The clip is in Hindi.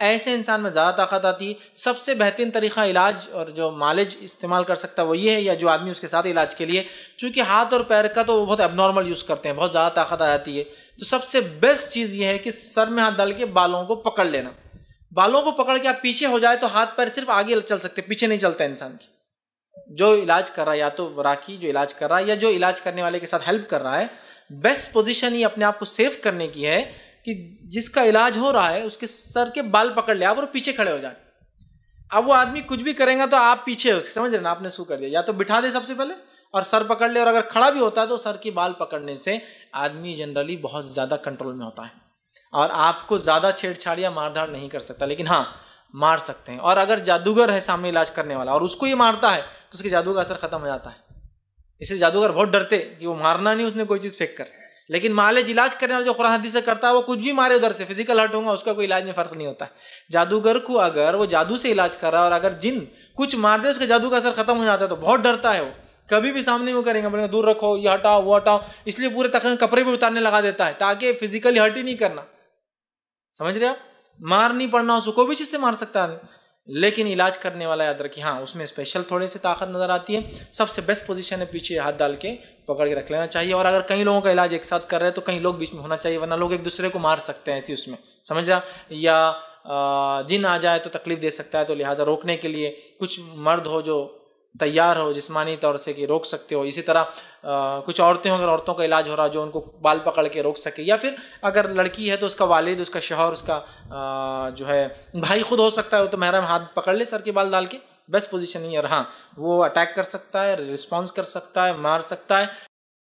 ऐसे इंसान में ज़्यादा ताकत आती है सबसे बेहतरीन तरीका इलाज और जो मालिज इस्तेमाल कर सकता है वो ये है या जो आदमी उसके साथ इलाज के लिए चूँकि हाथ और पैर का तो वो बहुत एबनॉर्मल यूज़ करते हैं बहुत ज़्यादा ताकत आ जाती है तो सबसे बेस्ट चीज़ ये है कि सर में हाथ डाल के बालों को पकड़ लेना बालों को पकड़ के आप पीछे हो जाए तो हाथ पैर सिर्फ आगे चल सकते पीछे नहीं चलता इंसान की जो इलाज कर रहा है या तो राखी जो इलाज कर रहा है या जो इलाज करने वाले के साथ हेल्प कर रहा है बेस्ट पोजीशन ही अपने आप को सेफ करने की है कि जिसका इलाज हो रहा है उसके सर के बाल पकड़ ले आप और पीछे खड़े हो जाए अब वो आदमी कुछ भी करेगा तो आप पीछे उसके समझ रहे ना आपने शू कर दिया या तो बिठा दे सबसे पहले और सर पकड़ ले और अगर खड़ा भी होता है तो सर की बाल पकड़ने से आदमी जनरली बहुत ज़्यादा कंट्रोल में होता है और आपको ज़्यादा छेड़छाड़ या मारधाड़ नहीं कर सकता लेकिन हाँ मार सकते हैं और अगर जादूगर है सामने इलाज करने वाला और उसको ये मारता है तो उसके जादू का असर खत्म हो जाता है इसलिए जादूगर बहुत डरते कि वो मारना नहीं उसने कोई चीज़ फेंक कर लेकिन मालेज इलाज करने वाला जो कुरान हदीस से करता है वो कुछ भी मारे उधर से फिजिकल हर्ट होगा उसका कोई इलाज में फ़र्क नहीं होता जादूगर को अगर वो जादू से इलाज कर रहा है और अगर जिन कुछ मार दे उसके जादू का असर खत्म हो जाता है तो बहुत डरता है वो कभी भी सामने वो करेंगे बोलेंगे दूर रखो ये हटाओ वो हटाओ इसलिए पूरे तक कपड़े भी उतारने लगा देता है ताकि फिजिकली हर्ट ही नहीं करना समझ रहे आप मार नहीं पड़ना उसको कोई भी चीज़ से मार सकता है लेकिन इलाज करने वाला याद रखिए हाँ उसमें स्पेशल थोड़े से ताकत नज़र आती है सबसे बेस्ट पोजीशन है पीछे हाथ डाल के पकड़ के रख लेना चाहिए और अगर कई लोगों का इलाज एक साथ कर रहे हैं तो कई लोग बीच में होना चाहिए वरना लोग एक दूसरे को मार सकते हैं ऐसी उसमें समझ रहा या जिन आ जाए तो तकलीफ दे सकता है तो लिहाजा रोकने के लिए कुछ मर्द हो जो तैयार हो जिस्मानी तौर से कि रोक सकते हो इसी तरह आ, कुछ औरतें अगर औरतों का इलाज हो रहा जो उनको बाल पकड़ के रोक सके या फिर अगर लड़की है तो उसका वालिद उसका शोहर उसका आ, जो है भाई खुद हो सकता है वो तो महरम हाथ पकड़ ले सर के बाल डाल के बेस्ट पोजिशन ही है हाँ वो अटैक कर सकता है रिस्पॉन्स कर सकता है मार सकता है